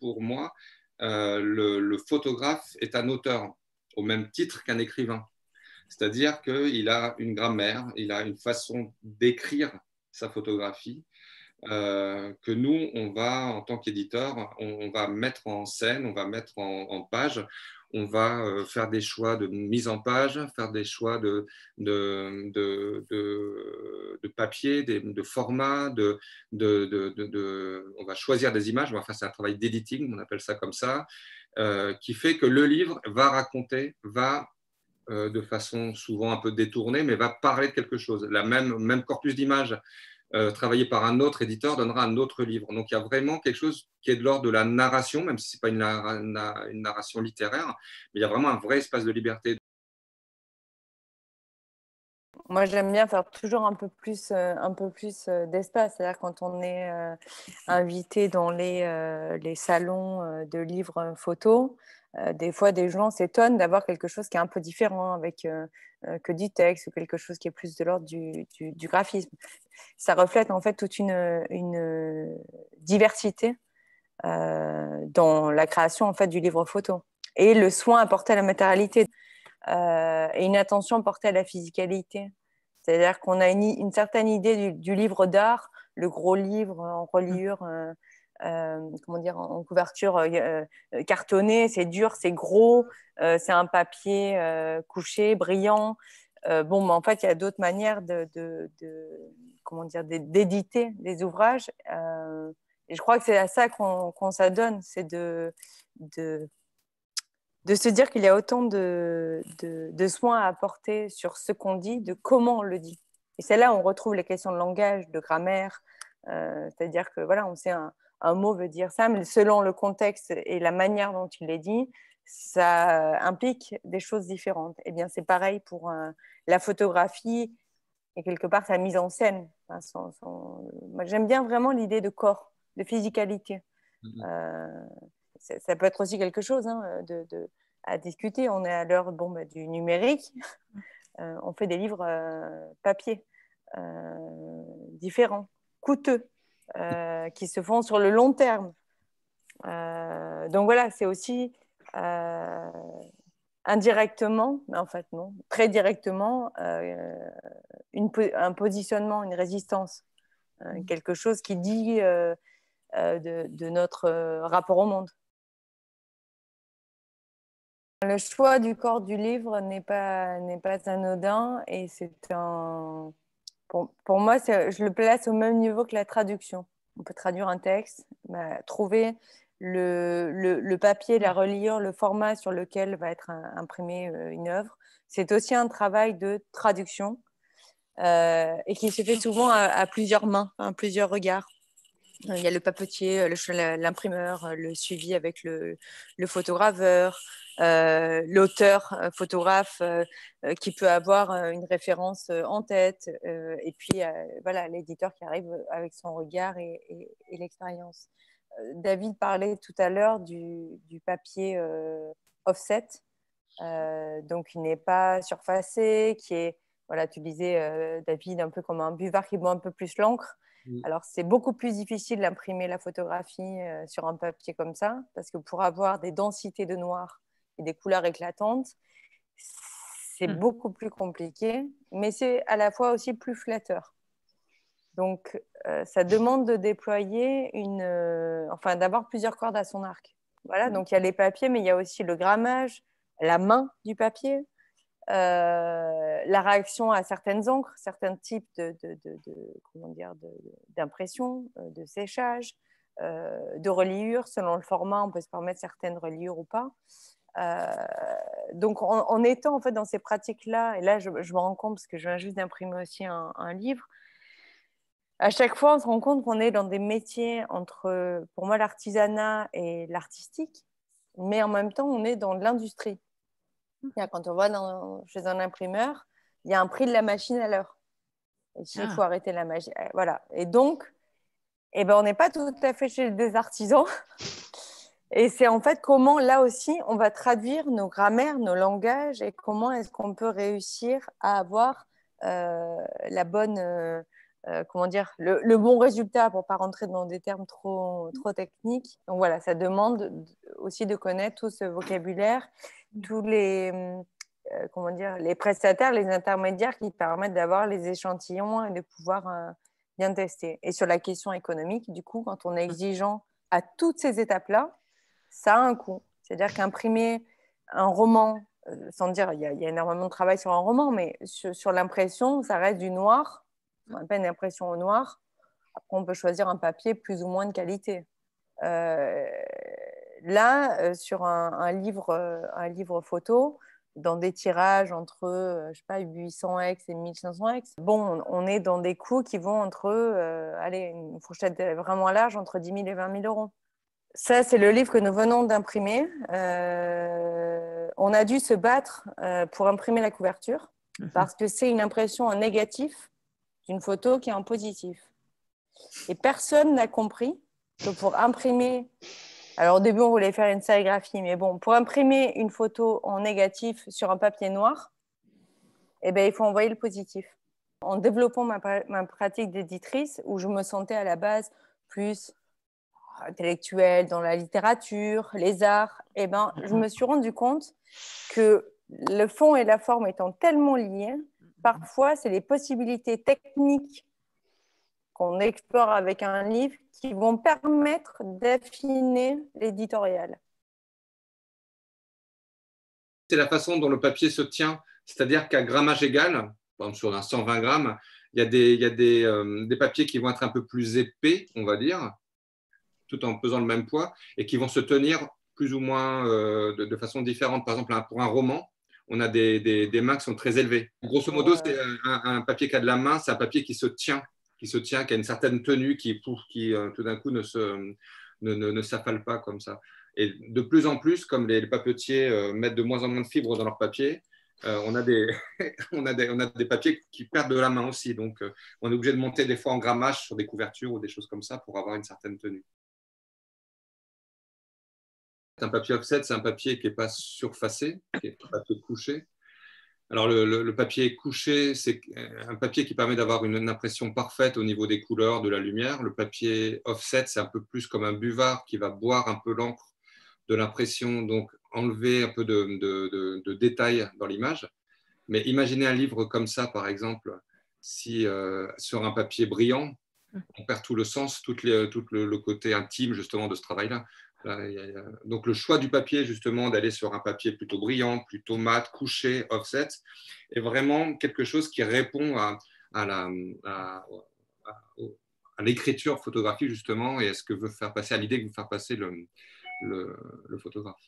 pour moi, euh, le, photographe est un auteur, au même titre qu'un écrivain. C'est-à-dire qu'il a une grammaire, il a une façon d'écrire sa photographie, euh, que nous, on va, en tant qu'éditeur, on, va mettre en scène, on va mettre en, page, on va euh, faire des choix de mise en page, faire des choix de, de papier, de format, de, de, de, on va choisir des images, on va faire un travail d'editing, on appelle ça comme ça, euh, qui fait que le livre va raconter, va euh, de façon souvent un peu détournée, mais va parler de quelque chose. La même, même corpus d'images euh, travaillé par un autre éditeur donnera un autre livre. Donc il y a vraiment quelque chose qui est de l'ordre de la narration, même si ce n'est pas une, une, une narration littéraire, mais il y a vraiment un vrai espace de liberté. Moi, j'aime bien faire toujours un peu plus, euh, un peu plus euh, d'espace. C'est-à-dire quand on est euh, invité dans les, les salons de livres photos, des fois, des gens s'étonnent d'avoir quelque chose qui est un peu différent avec que du texte ou quelque chose qui est plus de l'ordre du, du, graphisme. Ça reflète en fait toute une, une diversité dans la création en fait du livre photo et le soin apporté à la matérialité. Euh, et une attention portée à la physicalité. C'est-à-dire qu'on a une, certaine idée du, livre d'art, le gros livre en reliure, euh, euh, comment dire, en couverture cartonnée, c'est dur, c'est gros, c'est un papier couché, brillant. bon, mais en fait, il y a d'autres manières de, comment dire, d'éditer des ouvrages. et je crois que c'est à ça qu'on s'adonne, c'est de de se dire qu'il y a autant de, soins à apporter sur ce qu'on dit, de comment on le dit. Et c'est là où on retrouve les questions de langage, de grammaire, euh, c'est-à-dire que voilà, on sait un, mot veut dire ça, mais selon le contexte et la manière dont il est dit, ça implique des choses différentes. Et eh bien, c'est pareil pour euh, la photographie et quelque part sa mise en scène. J'aime bien vraiment l'idée de corps, de physicalité. Mmh. Euh, ça, peut être aussi quelque chose hein, de, à discuter. On est à l'heure bon, bah, du numérique. Euh, on fait des livres euh, papier euh, différents, coûteux, qui se font sur le long terme. donc voilà, c'est aussi indirectement, mais en fait non, très directement, une, un positionnement, une résistance, mmh. quelque chose qui dit... de, notre rapport au monde. Le choix du corps du livre n'est pas, n'est pas anodin et c'est un... Pour, moi, je le place au même niveau que la traduction. On peut traduire un texte, bah, trouver le, le, papier, la relire, le format sur lequel va être imprimée euh, une œuvre. C'est aussi un travail de traduction euh, et qui se fait souvent à plusieurs mains, à hein, plusieurs regards. Euh, il y a le papetier, euh, l'imprimeur, euh, le, suivi avec le, le photograveur, l'auteur photographe qui peut avoir une référence en tête, et puis voilà l'éditeur qui arrive avec son regard et, l'expérience. David parlait tout à l'heure du, papier offset, donc il n'est pas surfacé, qui est, voilà, tu disais David, un peu comme un buvard qui boit un peu plus l'encre. Mm. Alors, c'est beaucoup plus difficile d'imprimer la photographie euh, sur un papier comme ça, parce que pour avoir des densités de noir et des couleurs éclatantes, c'est mm. beaucoup plus compliqué, mais c'est à la fois aussi plus flatteur. Donc, euh, ça demande de déployer une, euh, enfin, d'avoir plusieurs cordes à son arc. Voilà, mm. donc il y a les papiers, mais il y a aussi le grammage, la main du papier, euh, la réaction à certaines encres, certains types de, comment dire, d'impression, euh, de, séchage, euh, de reliure. Selon le format, on peut se permettre certaines reliures ou pas. donc, en, étant en fait dans ces pratiques-là, et là, je, me rends compte parce que je viens juste d'imprimer aussi un, un, livre. À chaque fois, on se rend compte qu'on est dans des métiers entre, pour moi, l'artisanat et l'artistique, mais en même temps, on est dans l'industrie. Quand on voit chez un imprimeur, il y a un prix de la machine à l'heure. Il ah. faut arrêter la magie, euh, Voilà. Et donc, eh ben, on n'est pas tout à fait chez des artisans. Et c'est en fait comment, là aussi, on va traduire nos grammaires, nos langages et comment est-ce qu'on peut réussir à avoir euh, la bonne. Euh, euh, comment dire, le, bon résultat pour pas rentrer dans des termes trop, trop techniques. Donc voilà, ça demande aussi de connaître tout ce vocabulaire, tous les, euh, comment dire, les prestataires, les intermédiaires qui permettent d'avoir les échantillons et de pouvoir euh, bien tester. Et sur la question économique, du coup, quand on est exigeant à toutes ces étapes-là, ça a un coût. C'est-à-dire qu'imprimer un roman, sans dire, il y, a énormément de travail sur un roman, mais sur l'impression, ça reste du noir on appelle une impression au noir. Après, on peut choisir un papier plus ou moins de qualité. Euh, là, euh, sur un, livre, euh, un livre photo, dans des tirages entre, je pas, 800x et 1500x, bon, on, est dans des coûts qui vont entre, allez, une fourchette vraiment large, entre 10 000 et 20 000 euros. Ça, c'est le livre que nous venons d'imprimer. on a dû se battre pour imprimer la couverture mhm. parce que c'est une impression en négatif une photo qui est en positif. Et personne n'a compris que pour imprimer, alors au début on voulait faire une sérigraphie, mais bon, pour imprimer une photo en négatif sur un papier noir, et eh ben il faut envoyer le positif. En développant ma, pratique d'éditrice, où je me sentais à la base plus intellectuelle dans la littérature, les arts, et eh ben, je mhm. me suis rendu compte que le fond et la forme étant tellement liés, parfois, c'est les possibilités techniques qu'on explore avec un livre qui vont permettre d'affiner l'éditorial. C'est la façon dont le papier se tient, c'est-à-dire qu'à grammage égal, par exemple sur un 120 grammes, il y a, euh, des, papiers qui vont être un peu plus épais, on va dire, tout en pesant le même poids, et qui vont se tenir plus ou moins euh, de, de, façon différente. Par exemple, pour un roman, on a des, des, mains qui sont très élevées. Grosso modo, c'est un, papier qui a de la main, c'est un papier qui se tient, qui se tient, qui a une certaine tenue, qui, qui euh, tout d'un coup ne se ne, ne, s'affale pas comme ça. Et de plus en plus, comme les, papetiers euh, mettent de moins en moins de fibres dans leur papier, euh, on, a des, on, a a des, papiers qui perdent de la main aussi. Donc, on est obligé de monter des fois en grammage sur des couvertures ou des choses comme ça pour avoir une certaine tenue. Un papier offset, c'est un papier qui n'est pas surfacé, qui est pas tout couché. Alors, le, papier couché, c'est un papier qui permet d'avoir une, impression parfaite au niveau des couleurs, de la lumière. Le papier offset, c'est un peu plus comme un buvard qui va boire un peu l'encre de l'impression, donc enlever un peu de, détails dans l'image. Mais imaginez un livre comme ça, par exemple, si euh, sur un papier brillant, on perd tout le sens, tout, le, côté intime justement de ce travail-là. Donc le choix du papier, justement, d'aller sur un papier plutôt brillant, plutôt mat, couché, offset, est vraiment quelque chose qui répond à, l'écriture photographique justement et à ce que veut faire passer, à l'idée que veut faire passer le photographe.